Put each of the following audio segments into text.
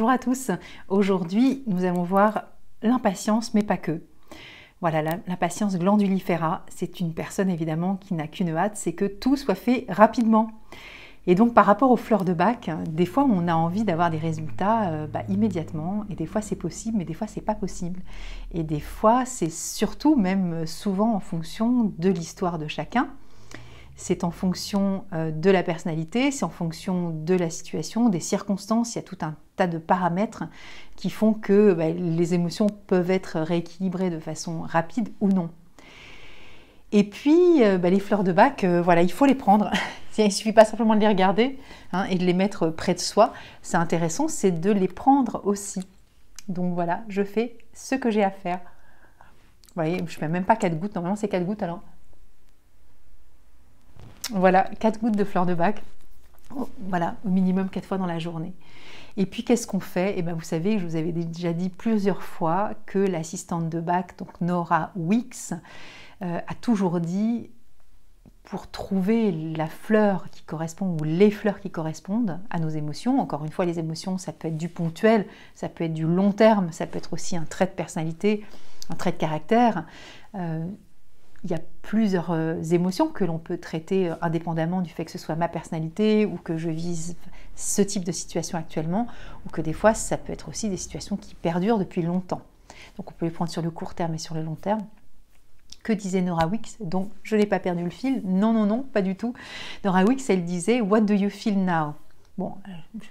Bonjour à tous, aujourd'hui nous allons voir l'impatience mais pas que. Voilà, l'impatience glandulifera, c'est une personne évidemment qui n'a qu'une hâte, c'est que tout soit fait rapidement. Et donc par rapport aux fleurs de bac, des fois on a envie d'avoir des résultats euh, bah, immédiatement, et des fois c'est possible, mais des fois c'est pas possible. Et des fois c'est surtout, même souvent en fonction de l'histoire de chacun, c'est en fonction euh, de la personnalité, c'est en fonction de la situation, des circonstances, il y a tout un de paramètres qui font que bah, les émotions peuvent être rééquilibrées de façon rapide ou non. Et puis, euh, bah, les fleurs de bac, euh, voilà, il faut les prendre. Il ne suffit pas simplement de les regarder hein, et de les mettre près de soi. C'est intéressant, c'est de les prendre aussi. Donc voilà, je fais ce que j'ai à faire. Vous voyez, je ne mets même pas quatre gouttes. Normalement, c'est quatre gouttes alors. Voilà, quatre gouttes de fleurs de bac. Oh, voilà, au minimum quatre fois dans la journée. Et puis qu'est-ce qu'on fait Et eh bien vous savez, je vous avais déjà dit plusieurs fois que l'assistante de bac, donc Nora Wicks, euh, a toujours dit pour trouver la fleur qui correspond ou les fleurs qui correspondent à nos émotions. Encore une fois, les émotions, ça peut être du ponctuel, ça peut être du long terme, ça peut être aussi un trait de personnalité, un trait de caractère. Euh, il y a plusieurs euh, émotions que l'on peut traiter euh, indépendamment du fait que ce soit ma personnalité ou que je vise ce type de situation actuellement, ou que des fois ça peut être aussi des situations qui perdurent depuis longtemps. Donc on peut les prendre sur le court terme et sur le long terme. Que disait Nora Wicks Donc je n'ai pas perdu le fil. Non, non, non, pas du tout. Nora Wicks, elle disait What do you feel now Bon,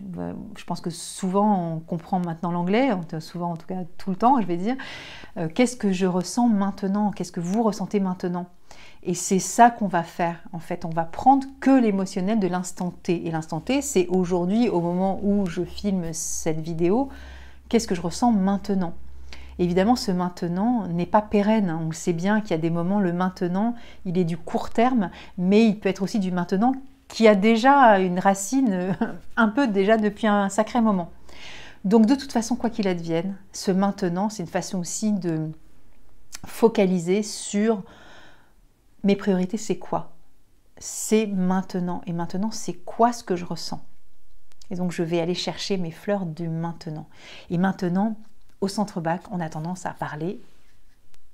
euh, je pense que souvent on comprend maintenant l'anglais, souvent en tout cas tout le temps, je vais dire, euh, qu'est-ce que je ressens maintenant, qu'est-ce que vous ressentez maintenant Et c'est ça qu'on va faire en fait, on va prendre que l'émotionnel de l'instant T. Et l'instant T, c'est aujourd'hui, au moment où je filme cette vidéo, qu'est-ce que je ressens maintenant Évidemment, ce maintenant n'est pas pérenne. Hein. On sait bien qu'il y a des moments, le maintenant, il est du court terme, mais il peut être aussi du maintenant qui a déjà une racine euh, un peu déjà depuis un sacré moment. Donc de toute façon, quoi qu'il advienne, ce maintenant, c'est une façon aussi de focaliser sur mes priorités, c'est quoi C'est maintenant. Et maintenant, c'est quoi ce que je ressens Et donc je vais aller chercher mes fleurs du maintenant. Et maintenant, au centre bac, on a tendance à parler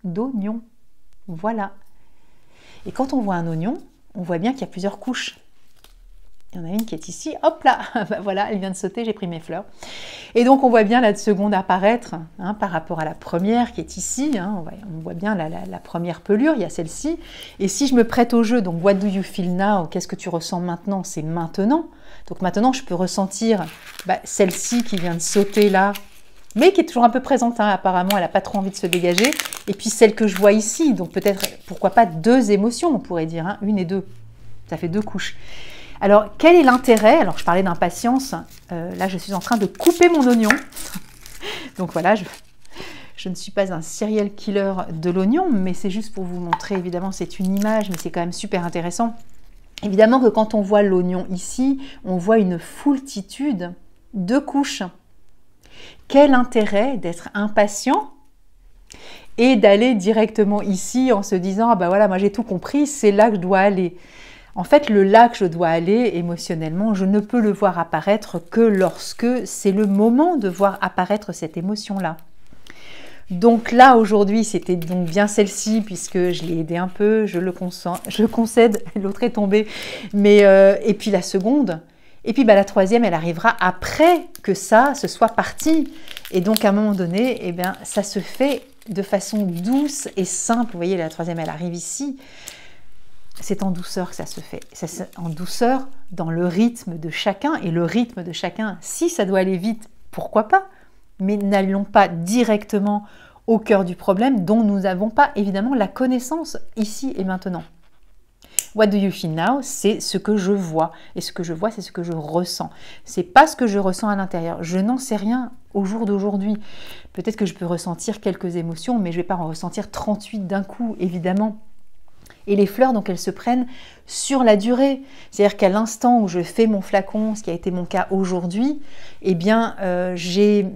d'oignon Voilà. Et quand on voit un oignon, on voit bien qu'il y a plusieurs couches. Il y en a une qui est ici, hop là, bah voilà, elle vient de sauter, j'ai pris mes fleurs. Et donc on voit bien la seconde apparaître hein, par rapport à la première qui est ici, hein, on, voit, bien la, première pelure, il y a celle-ci. Et si je me prête au jeu, donc what do you feel now, qu'est-ce que tu ressens maintenant, c'est maintenant. Donc maintenant je peux ressentir bah, celle-ci qui vient de sauter là, mais qui est toujours un peu présente, hein, apparemment elle n'a pas trop envie de se dégager. Et puis celle que je vois ici, donc peut-être, pourquoi pas deux émotions on pourrait dire, une et deux, ça fait deux couches. Alors, quel est l'intérêt Alors, je parlais d'impatience. Euh, là, je suis en train de couper mon oignon. Donc voilà, je, je, ne suis pas un serial killer de l'oignon, mais c'est juste pour vous montrer, évidemment, c'est une image, mais c'est quand même super intéressant. Évidemment que quand on voit l'oignon ici, on voit une foultitude de couches. Quel intérêt d'être impatient et d'aller directement ici en se disant ah ben voilà moi j'ai tout compris c'est là que je dois aller en fait, le là que je dois aller émotionnellement, je ne peux le voir apparaître que lorsque c'est le moment de voir apparaître cette émotion-là. Donc là, aujourd'hui, c'était donc bien celle-ci, puisque je l'ai aidé un peu, je le consens, je concède, l'autre est tombée. Mais, euh, et puis la seconde, et puis bah, la troisième, elle arrivera après que ça se soit parti. Et donc à un moment donné, eh bien, ça se fait de façon douce et simple. Vous voyez, la troisième, elle arrive ici c'est en douceur que ça se fait. en douceur dans le rythme de chacun. Et le rythme de chacun, si ça doit aller vite, pourquoi pas Mais n'allons pas directement au cœur du problème dont nous n'avons pas évidemment la connaissance ici et maintenant. What do you feel now C'est ce que je vois. Et ce que je vois, c'est ce que je ressens. C'est pas ce que je ressens à l'intérieur. Je n'en sais rien au jour d'aujourd'hui. Peut-être que je peux ressentir quelques émotions, mais je ne vais pas en ressentir 38 d'un coup, évidemment. Et les fleurs, donc, elles se prennent sur la durée. C'est-à-dire qu'à l'instant où je fais mon flacon, ce qui a été mon cas aujourd'hui, eh bien, euh, j'ai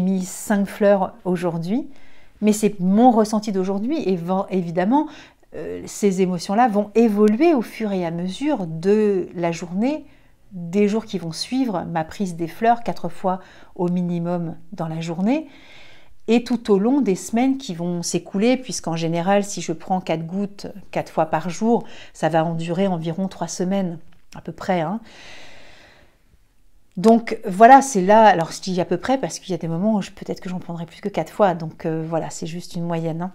mis cinq fleurs aujourd'hui, mais c'est mon ressenti d'aujourd'hui. Et évidemment, euh, ces émotions-là vont évoluer au fur et à mesure de la journée, des jours qui vont suivre ma prise des fleurs, quatre fois au minimum dans la journée et tout au long des semaines qui vont s'écouler, puisqu'en général, si je prends 4 gouttes 4 fois par jour, ça va en durer environ 3 semaines, à peu près. Hein. Donc voilà, c'est là, alors je dis à peu près parce qu'il y a des moments où peut-être que j'en prendrai plus que 4 fois, donc euh, voilà, c'est juste une moyenne. Hein.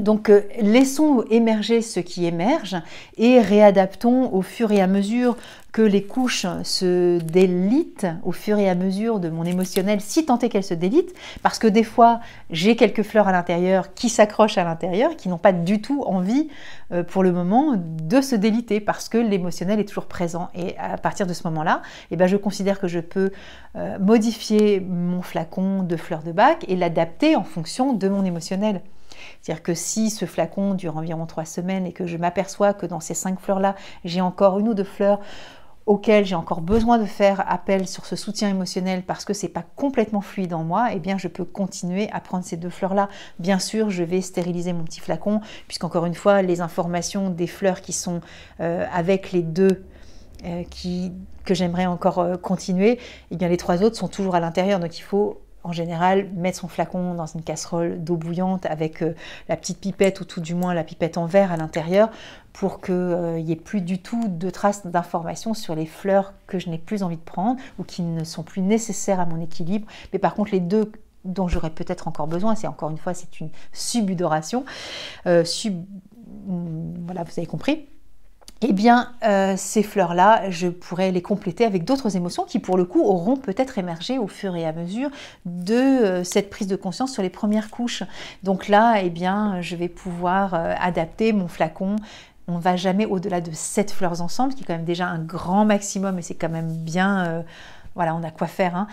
Donc euh, laissons émerger ce qui émerge et réadaptons au fur et à mesure que les couches se délitent, au fur et à mesure de mon émotionnel, si tant est qu'elles se délitent, parce que des fois j'ai quelques fleurs à l'intérieur qui s'accrochent à l'intérieur, qui n'ont pas du tout envie euh, pour le moment de se déliter, parce que l'émotionnel est toujours présent. Et à partir de ce moment-là, eh ben, je considère que je peux euh, modifier mon flacon de fleurs de bac et l'adapter en fonction de mon émotionnel. C'est-à-dire que si ce flacon dure environ trois semaines et que je m'aperçois que dans ces cinq fleurs-là, j'ai encore une ou deux fleurs auxquelles j'ai encore besoin de faire appel sur ce soutien émotionnel parce que c'est pas complètement fluide en moi, eh bien je peux continuer à prendre ces deux fleurs-là. Bien sûr, je vais stériliser mon petit flacon, puisqu'encore une fois, les informations des fleurs qui sont euh, avec les deux euh, que j'aimerais encore euh, continuer, et eh bien les trois autres sont toujours à l'intérieur, donc il faut en général, mettre son flacon dans une casserole d'eau bouillante avec euh, la petite pipette ou tout du moins la pipette en verre à l'intérieur pour qu'il n'y euh, ait plus du tout de traces d'informations sur les fleurs que je n'ai plus envie de prendre ou qui ne sont plus nécessaires à mon équilibre. Mais par contre, les deux dont j'aurais peut-être encore besoin, c'est encore une fois, c'est une subudoration. Euh, mm, voilà, vous avez compris eh bien, euh, ces fleurs-là, je pourrais les compléter avec d'autres émotions qui, pour le coup, auront peut-être émergé au fur et à mesure de euh, cette prise de conscience sur les premières couches. Donc là, eh bien, je vais pouvoir euh, adapter mon flacon on ne va jamais au-delà de sept fleurs ensemble, qui est quand même déjà un grand maximum, et c'est quand même bien, voilà, on a quoi faire. Hein.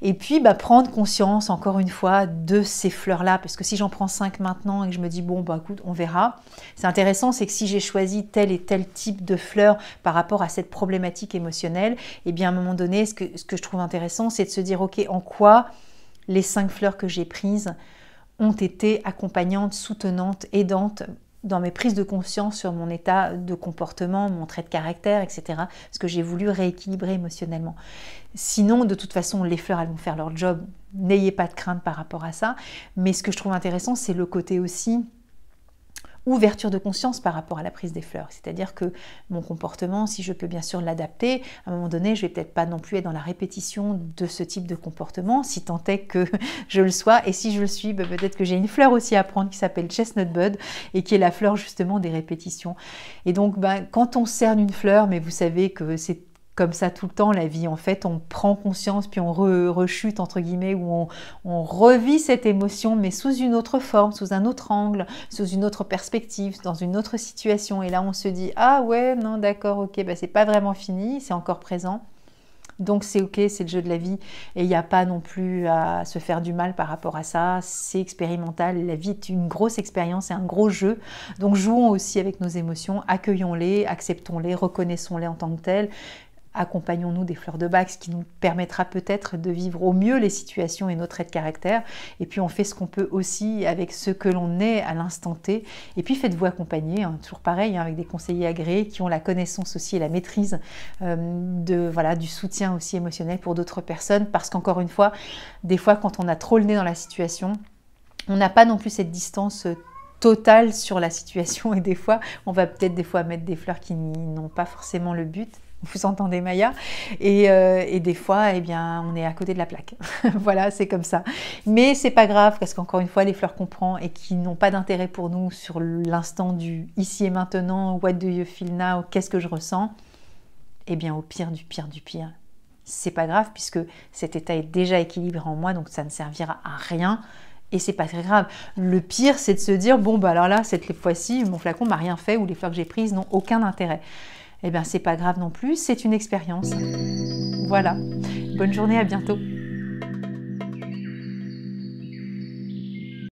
Et puis, bah, prendre conscience, encore une fois, de ces fleurs-là. Parce que si j'en prends cinq maintenant et que je me dis, bon, bah, écoute, on verra. C'est intéressant, c'est que si j'ai choisi tel et tel type de fleurs par rapport à cette problématique émotionnelle, eh bien, à un moment donné, ce que, je trouve intéressant, c'est de se dire, OK, en quoi les cinq fleurs que j'ai prises ont été accompagnantes, soutenantes, aidantes dans mes prises de conscience sur mon état de comportement, mon trait de caractère, etc. Ce que j'ai voulu rééquilibrer émotionnellement. Sinon, de toute façon, les fleurs, elles vont faire leur job. N'ayez pas de crainte par rapport à ça. Mais ce que je trouve intéressant, c'est le côté aussi ouverture de conscience par rapport à la prise des fleurs. C'est-à-dire que mon comportement, si je peux bien sûr l'adapter, à un moment donné, je vais peut-être pas non plus être dans la répétition de ce type de comportement, si tant est que je le sois. Et si je le suis, bah, peut-être que j'ai une fleur aussi à prendre qui s'appelle Chestnut Bud et qui est la fleur justement des répétitions. Et donc, bah, quand on cerne une fleur, mais vous savez que c'est comme ça tout le temps la vie. En fait, on prend conscience, puis on rechute, entre guillemets, ou on, revit cette émotion, mais sous une autre forme, sous un autre angle, sous une autre perspective, dans une autre situation. Et là, on se dit, ah ouais, non, d'accord, ok, bah, c'est pas vraiment fini, c'est encore présent. Donc c'est ok, c'est le jeu de la vie et il n'y a pas non plus à se faire du mal par rapport à ça. C'est expérimental, la vie est une grosse expérience, c'est un gros jeu. Donc jouons aussi avec nos émotions, accueillons-les, acceptons-les, reconnaissons-les en tant que telles accompagnons-nous des fleurs de bac, ce qui nous permettra peut-être de vivre au mieux les situations et nos traits de caractère. Et puis on fait ce qu'on peut aussi avec ce que l'on est à l'instant T. Et puis faites-vous accompagner, hein, toujours pareil, hein, avec des conseillers agréés qui ont la connaissance aussi et la maîtrise euh, de, voilà, du soutien aussi émotionnel pour d'autres personnes. Parce qu'encore une fois, des fois quand on a trop le nez dans la situation, on n'a pas non plus cette distance euh, totale sur la situation et des fois on va peut-être des fois mettre des fleurs qui n'ont pas forcément le but vous entendez Maya, euh, et, des fois, eh bien, on est à côté de la plaque. voilà, c'est comme ça. Mais c'est pas grave, parce qu'encore une fois, les fleurs qu'on prend et qui n'ont pas d'intérêt pour nous sur l'instant du ici et maintenant, what do you feel now, qu'est-ce que je ressens, eh bien, au pire du pire du pire, c'est pas grave, puisque cet état est déjà équilibré en moi, donc ça ne servira à rien. Et c'est pas très grave. Le pire, c'est de se dire bon, bah alors là, cette fois-ci, mon flacon m'a rien fait ou les fleurs que j'ai prises n'ont aucun intérêt eh bien c'est pas grave non plus, c'est une expérience. Voilà. Bonne journée, à bientôt.